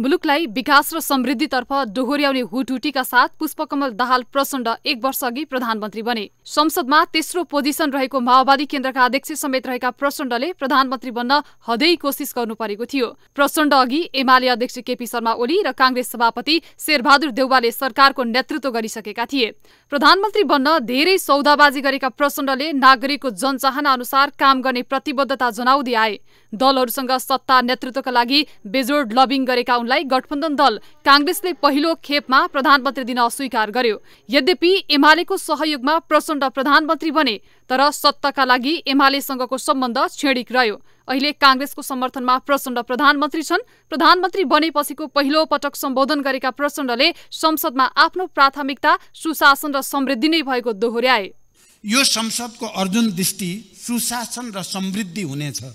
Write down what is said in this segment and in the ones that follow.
मुलुकलाई विकास र समृद्धितर्फ डोहोर्याउने हुटहुटीका साथ पुष्पकमल दाहाल प्रचण्ड एक वर्ष अघि प्रधानमन्त्री बने संसदमा तेस्रो पोजिसन रहेको माओवादी केन्द्रका अध्यक्ष समेत रहेका प्रचण्डले प्रधानमन्त्री बन्न हदै कोसिस गर्नु परेको थियो प्रचण्ड अघि एमाले अध्यक्ष केपी शर्मा ओली र काङ्ग्रेस सभापति शेरबहादुर देउवाले सरकारको नेतृत्व गरिसकेका थिए प्रधानमन्त्री बन्न धेरै सौदाबाजी गरेका प्रचण्डले नागरिकको जनचाहना अनुसार काम गर्ने प्रतिबद्धता जनाउँदै आए दलहरूसँग सत्ता नेतृत्वका लागि बेजोड लबिङ गरेका उनलाई गठबन्धन दल काङ्ग्रेसले पहिलो खेपमा प्रधानमन्त्री दिन अस्वीकार गर्यो यद्यपि एमालेको सहयोगमा प्रचण्ड प्रधानमन्त्री बने तर सत्ताका लागि एमालेसँगको सम्बन्ध छेडिक रह्यो अहिले काङ्ग्रेसको समर्थनमा प्रचण्ड प्रधानमन्त्री छन् प्रधानमन्त्री बनेपछिको पहिलो पटक सम्बोधन गरेका प्रचण्डले संसदमा आफ्नो प्राथमिकता सुशासन र समृद्धि नै भएको दोहोर्याए यो संसदको अर्जुन दृष्टि सुशासन र समृद्धि हुनेछ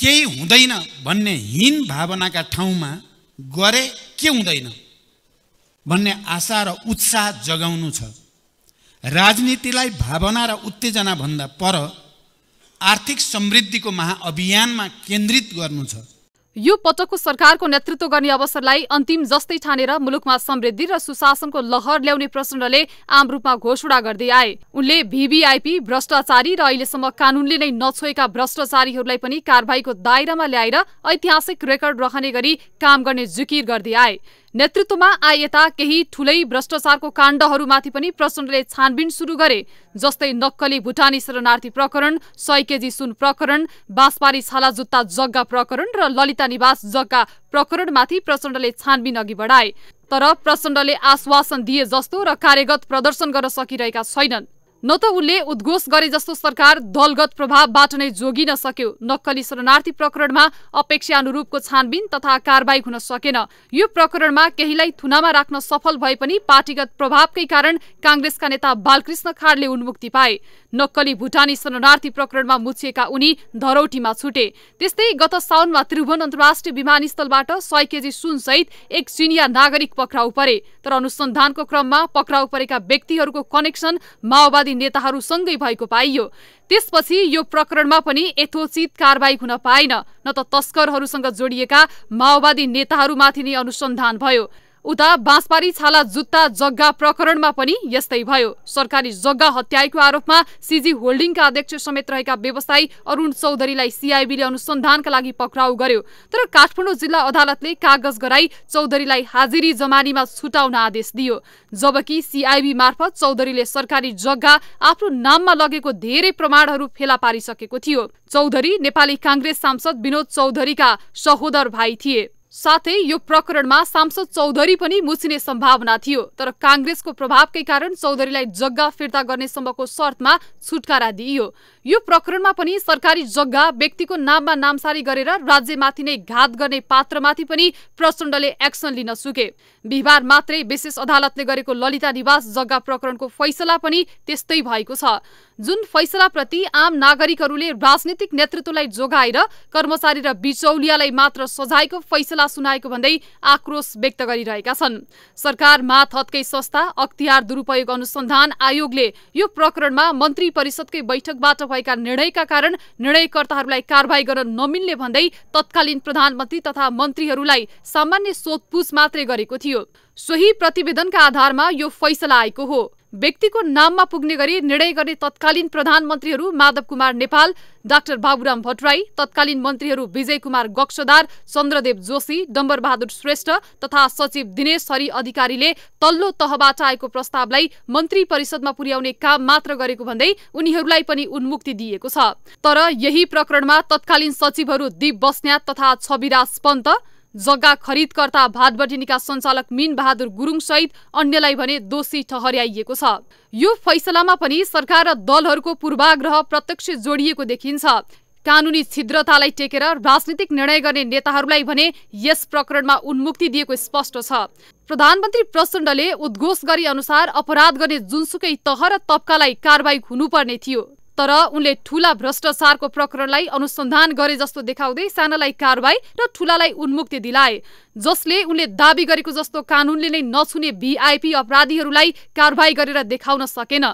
केही हुँदैन भन्ने हीन भावनाका ठाउँमा गरे के हुँदैन भन्ने आशा र उत्साह जगाउनु छ राजनीतिलाई भावना र उत्तेजनाभन्दा पर आर्थिक समृद्धिको महाअभियानमा केन्द्रित गर्नु छ यो पटकको सरकारको नेतृत्व गर्ने अवसरलाई अन्तिम जस्तै ठानेर मुलुकमा समृद्धि र सुशासनको लहर ल्याउने प्रचण्डले आम रूपमा घोषणा गर्दै आए उनले भिभिआइपी भ्रष्टाचारी र अहिलेसम्म कानूनले नै नछोएका भ्रष्टाचारीहरूलाई पनि कारवाहीको दायरामा ल्याएर ऐतिहासिक रेकर्ड रहने गरी काम गर्ने जिकिर गर्दै आए नेतृत्वमा आएता केही ठूलै भ्रष्टाचारको काण्डहरूमाथि पनि प्रचण्डले छानबिन सुरु गरे जस्तै नक्कली भुटानी शरणार्थी प्रकरण सय केजी सुन प्रकरण बाँसपारी छाला जुत्ता जग्गा प्रकरण र ललिता निवास जग्गा प्रकरणमाथि प्रचण्डले छानबिन अघि बढाए तर प्रचण्डले आश्वासन दिए जस्तो र कार्यगत प्रदर्शन गर्न सकिरहेका छैनन् न त उनले उद्घोष गरे जस्तो सरकार दलगत प्रभावबाट नै जोगिन सक्यो नक्कली शरणार्थी प्रकरणमा अपेक्षा अनुरूपको छानबिन तथा कारवाही हुन सकेन यो प्रकरणमा केहीलाई थुनामा राख्न सफल भए पनि पार्टीगत प्रभावकै कारण काङ्ग्रेसका नेता बालकृष्ण खाडले उन्मुक्ति पाए नक्कली भुटानी शरणार्थी प्रकरणमा मुछिएका उनी धरौटीमा छुटे त्यस्तै गत साउनमा त्रिभुवन अन्तर्राष्ट्रिय विमानस्थलबाट सय केजी सुनसहित एक चिनिया नागरिक पक्राउ परे तर अनुसन्धानको क्रममा पक्राउ परेका व्यक्तिहरूको कनेक्सन माओवादी माओवादी नेताहरूसँगै भएको पाइयो त्यसपछि यो प्रकरणमा पनि यथोचित कारवाही हुन पाएन न त तस्करहरूसँग जोडिएका माओवादी नेताहरूमाथि नै अनुसन्धान भयो उता बाँसबारी छाला जुत्ता जग्गा प्रकरणमा पनि यस्तै भयो सरकारी जग्गा हत्याएको आरोपमा सिजी होल्डिङका अध्यक्ष समेत रहेका व्यवसायी अरूण चौधरीलाई सिआइबीले अनुसन्धानका लागि पक्राउ गर्यो तर काठमाडौँ जिल्ला अदालतले कागज गराई चौधरीलाई हाजिरी जमानीमा छुटाउन आदेश दियो जबकि सिआइबी मार्फत चौधरीले सरकारी जग्गा आफ्नो नाममा लगेको धेरै प्रमाणहरू फेला पारिसकेको थियो चौधरी नेपाली काङ्ग्रेस सांसद विनोद चौधरीका सहोदर भाइ थिए साथै यो प्रकरणमा सांसद चौधरी पनि मुछिने सम्भावना थियो तर काङ्ग्रेसको प्रभावकै कारण चौधरीलाई जग्गा फिर्ता गर्ने सम्मको शर्तमा छुटकारा दिइयो यो प्रकरणमा पनि सरकारी जग्गा व्यक्तिको नाममा नामसारी गरेर राज्यमाथि नै घात गर्ने पात्रमाथि पनि प्रचण्डले एक्सन लिन सुके बिहिबार मात्रै विशेष अदालतले गरेको ललिता निवास जग्गा प्रकरणको फैसला पनि त्यस्तै भएको छ जुन फैसलाप्रति आम नागरिकहरूले राजनीतिक नेतृत्वलाई जोगाएर कर्मचारी र बिचौलियालाई मात्र सजाएको फैसला सुनाएको भन्दै आक्रोश व्यक्त गरिरहेका छन् सरकार माथकै संस्था अख्तियार दुरूपयोग अनुसन्धान आयोगले यो प्रकरणमा मन्त्री परिषदकै बैठकबाट भएका निर्णयका कारण निर्णयकर्ताहरूलाई कारवाही गर्न नमिल्ने भन्दै तत्कालीन प्रधानमन्त्री तथा मन्त्रीहरूलाई सामान्य सोधपूछ मात्रै गरेको थियो सोही प्रतिवेदनका आधारमा यो फैसला आएको हो व्यक्तिको नाममा पुग्ने गरी निर्णय गर्ने तत्कालीन प्रधानमन्त्रीहरू माधव कुमार नेपाल डाक्टर बाबुराम भट्टराई तत्कालीन मन्त्रीहरू विजय कुमार गक्षदार चन्द्रदेव जोशी डम्बरबहादुर श्रेष्ठ तथा सचिव दिनेश हरि अधिकारीले तल्लो तहबाट आएको प्रस्तावलाई मन्त्री परिषदमा पुर्याउने काम मात्र गरेको भन्दै उनीहरूलाई पनि उन्मुक्ति दिएको छ तर यही प्रकरणमा तत्कालीन सचिवहरू दीप बस्न्यात तथा छविराज पन्त जग्गा खरिदकर्ता भातबटिनीका निकास सञ्चालक मिन बहादुर गुरुङ सहित अन्यलाई भने दोषी ठहर्याइएको छ यो फैसलामा पनि सरकार र दलहरूको पूर्वाग्रह प्रत्यक्ष जोडिएको देखिन्छ कानुनी छिद्रतालाई टेकेर राजनीतिक निर्णय गर्ने नेताहरूलाई भने यस प्रकरणमा उन्मुक्ति दिएको स्पष्ट छ प्रधानमन्त्री प्रचण्डले उद्घोष गरे अनुसार अपराध गर्ने जुनसुकै तह र तबकालाई कारवाही हुनुपर्ने थियो तर उनले ठूला भ्रष्टाचारको प्रकरणलाई अनुसन्धान गरे जस्तो देखाउँदै सानालाई कारवाही र ठूलालाई उन्मुक्ति दिलाए जसले उनले दावी गरेको जस्तो कानूनले नै नछुने भिआइपी अपराधीहरूलाई कारवाही गरेर देखाउन सकेन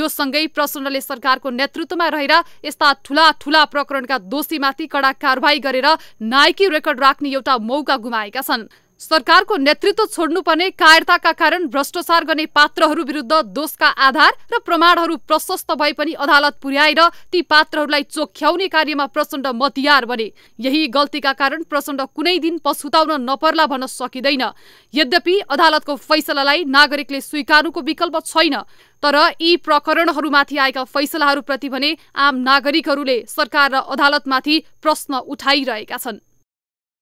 यो सँगै प्रचण्डले सरकारको नेतृत्वमा रहेर यस्ता ठूला ठूला प्रकरणका दोषीमाथि कडा कारवाही गरेर नायकी रेकर्ड राख्ने एउटा मौका गुमाएका छन् सरकारको नेतृत्व छोड्नुपर्ने कायरताका कारण भ्रष्टाचार गर्ने पात्रहरू विरुद्ध दोषका आधार र प्रमाणहरू प्रशस्त भए पनि अदालत पुर्याएर ती पात्रहरूलाई चोख्याउने कार्यमा प्रचण्ड मतियार बने यही गल्तीका कारण प्रचण्ड कुनै दिन पछुताउन नपर्ला भन्न सकिँदैन यद्यपि अदालतको फैसलालाई नागरिकले स्वीकार्नुको विकल्प छैन तर यी प्रकरणहरूमाथि आएका फैसलाहरूप्रति भने आम नागरिकहरूले सरकार र अदालतमाथि प्रश्न उठाइरहेका छन्